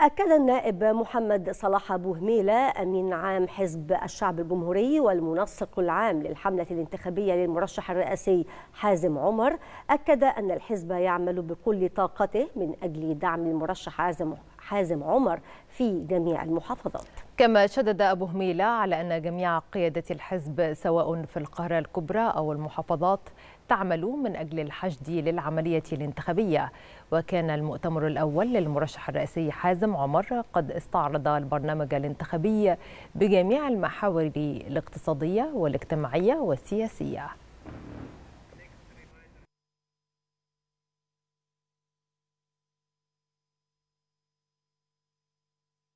أكد النائب محمد صلاح أبو هميلة أمين عام حزب الشعب الجمهوري والمنسق العام للحملة الانتخابية للمرشح الرئاسي حازم عمر أكد أن الحزب يعمل بكل طاقته من أجل دعم المرشح حازم حازم عمر في جميع المحافظات كما شدد أبو هميلة على أن جميع قيادة الحزب سواء في القاهرة الكبرى أو المحافظات تعمل من أجل الحشد للعملية الانتخابية وكان المؤتمر الأول للمرشح الرئاسي حازم عمر قد استعرض البرنامج الانتخابي بجميع المحاور الاقتصادية والاجتماعية والسياسية